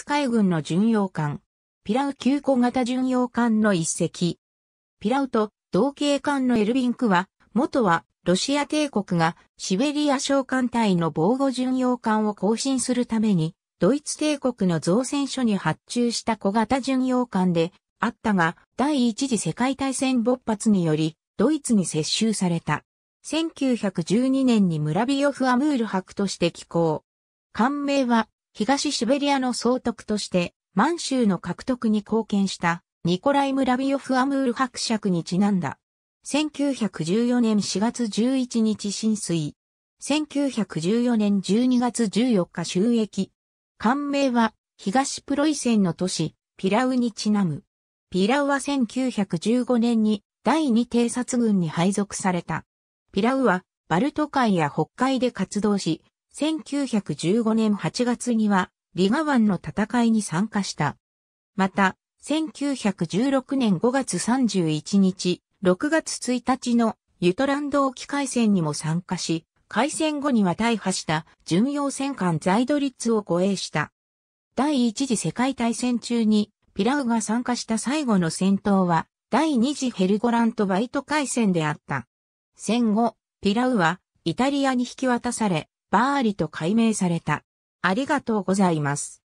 海軍の巡洋艦。ピラウ級小型巡洋艦の一隻。ピラウと同型艦のエルビンクは、元はロシア帝国がシベリア小艦隊の防護巡洋艦を更新するために、ドイツ帝国の造船所に発注した小型巡洋艦であったが、第一次世界大戦勃発により、ドイツに接収された。1912年に村ビオフ・アムール博として寄港。艦名は東シベリアの総督として満州の獲得に貢献したニコライ・ムラビオフ・アムール伯爵にちなんだ。1914年4月11日浸水。1914年12月14日収益。官名は東プロイセンの都市ピラウにちなむ。ピラウは1915年に第二偵察軍に配属された。ピラウはバルト海や北海で活動し、1915年8月には、リガ湾の戦いに参加した。また、1916年5月31日、6月1日のユトランド沖海戦にも参加し、海戦後には大破した巡洋戦艦ザイドリッツを護衛した。第一次世界大戦中にピラウが参加した最後の戦闘は第二次ヘルゴラントバイト海戦であった。戦後、ピラウはイタリアに引き渡され、バーリと改名された。ありがとうございます。